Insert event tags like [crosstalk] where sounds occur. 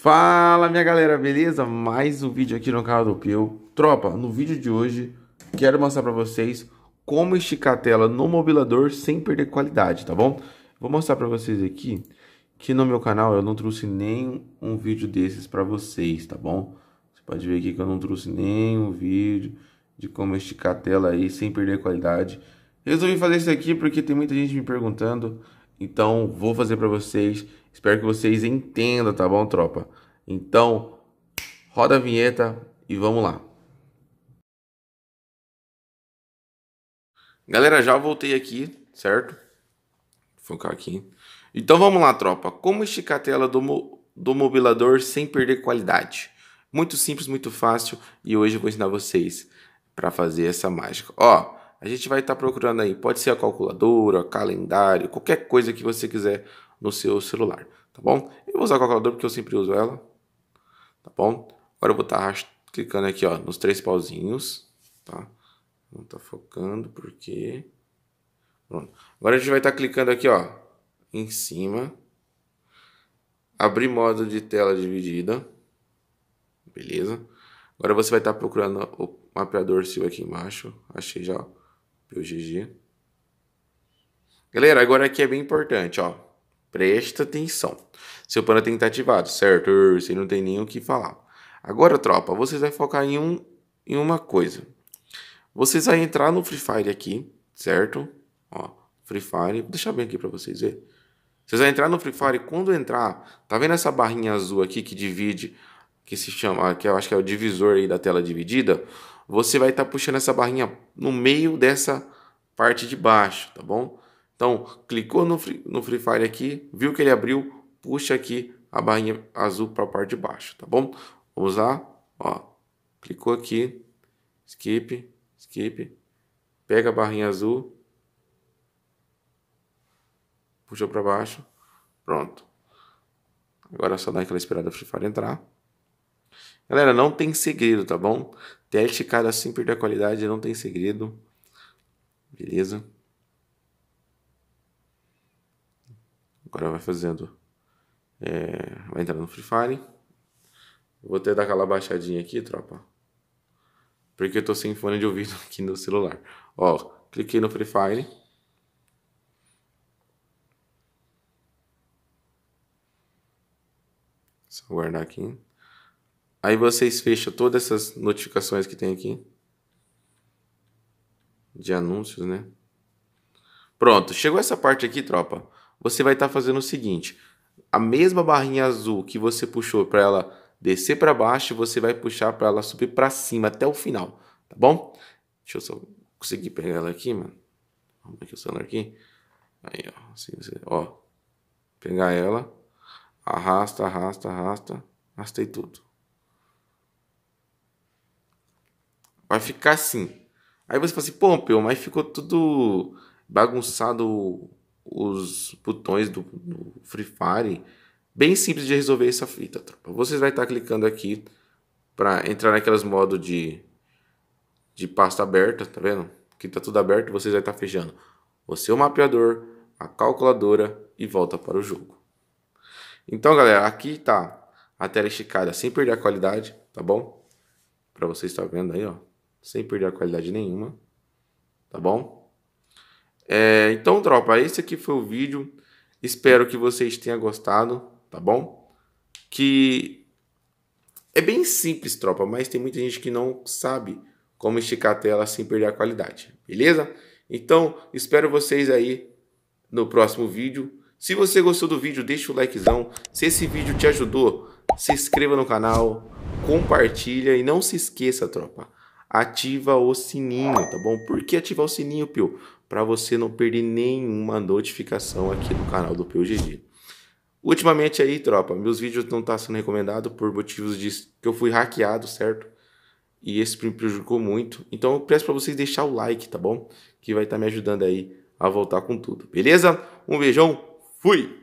Fala minha galera, beleza? Mais um vídeo aqui no canal do Pio. Tropa, no vídeo de hoje quero mostrar para vocês como esticar a tela no mobilador sem perder qualidade, tá bom? Vou mostrar para vocês aqui que no meu canal eu não trouxe nenhum um vídeo desses para vocês, tá bom? Você pode ver aqui que eu não trouxe nenhum vídeo de como esticar a tela aí sem perder qualidade. Resolvi fazer isso aqui porque tem muita gente me perguntando então, vou fazer para vocês. Espero que vocês entendam, tá bom, tropa? Então, roda a vinheta e vamos lá. Galera, já voltei aqui, certo? Vou focar aqui. Então vamos lá, tropa. Como esticar a tela do, mo do mobilador sem perder qualidade? Muito simples, muito fácil e hoje eu vou ensinar vocês para fazer essa mágica. Ó, a gente vai estar tá procurando aí, pode ser a calculadora, calendário, qualquer coisa que você quiser no seu celular, tá bom? Eu vou usar a calculadora porque eu sempre uso ela, tá bom? Agora eu vou estar tá clicando aqui, ó, nos três pauzinhos, tá? Não tá focando porque... Pronto. Agora a gente vai estar tá clicando aqui, ó, em cima. Abrir modo de tela dividida. Beleza? Agora você vai estar tá procurando o mapeador seu aqui embaixo. Achei já, ó. Meu GG. Galera, agora aqui é bem importante, ó. Presta atenção. Seu plano tem que estar ativado, certo? Você não tem nem o que falar. Agora, tropa, vocês vão focar em, um, em uma coisa. Vocês vão entrar no Free Fire aqui, certo? Ó, Free Fire. Vou deixar bem aqui para vocês verem. Vocês vão entrar no Free Fire. Quando entrar, tá vendo essa barrinha azul aqui que divide, que se chama, que eu acho que é o divisor aí da tela dividida? você vai estar tá puxando essa barrinha no meio dessa parte de baixo, tá bom? Então, clicou no free, no free Fire aqui, viu que ele abriu, puxa aqui a barrinha azul para a parte de baixo, tá bom? Vamos lá, ó, clicou aqui, skip, skip, pega a barrinha azul, puxou para baixo, pronto. Agora é só dar aquela esperada Free Fire entrar. Galera, não tem segredo, tá bom? Teste cada sem perder a qualidade, não tem segredo. Beleza? Agora vai fazendo. É, vai entrar no Free Fire. Vou até dar aquela baixadinha aqui, tropa. Porque eu tô sem fone de ouvido [laughs] aqui no celular. Ó, cliquei no Free Fire. Só guardar aqui. Aí vocês fecham todas essas notificações que tem aqui. De anúncios, né? Pronto, chegou essa parte aqui, tropa. Você vai estar tá fazendo o seguinte: a mesma barrinha azul que você puxou para ela descer para baixo, você vai puxar para ela subir para cima até o final, tá bom? Deixa eu só conseguir pegar ela aqui, mano. Vamos aqui o celular aqui. Aí, ó, assim, você, ó. Pegar ela, arrasta, arrasta, arrasta, arrastei tudo. Vai ficar assim. Aí você fala assim, pô, Peu, mas ficou tudo bagunçado os botões do, do, Free Fire. Bem simples de resolver essa fita, tropa. Vocês vai estar tá clicando aqui para entrar naquelas modos de, de pasta aberta, tá vendo? Que tá tudo aberto, vocês vai estar tá fechando é o seu mapeador, a calculadora e volta para o jogo. Então, galera, aqui tá a tela esticada sem perder a qualidade, tá bom? Para vocês estar tá vendo aí, ó sem perder a qualidade nenhuma, tá bom? É, então, tropa, esse aqui foi o vídeo. Espero que vocês tenham gostado, tá bom? Que é bem simples, tropa, mas tem muita gente que não sabe como esticar a tela sem perder a qualidade, beleza? Então, espero vocês aí no próximo vídeo. Se você gostou do vídeo, deixa o likezão. Se esse vídeo te ajudou, se inscreva no canal, compartilha e não se esqueça, tropa ativa o sininho, tá bom? Por que ativar o sininho, Pio? Para você não perder nenhuma notificação aqui no canal do Pio GG. Ultimamente aí, tropa, meus vídeos não estão tá sendo recomendados por motivos de que eu fui hackeado, certo? E esse me prejudicou muito. Então eu peço para vocês deixar o like, tá bom? Que vai estar tá me ajudando aí a voltar com tudo, beleza? Um beijão, fui!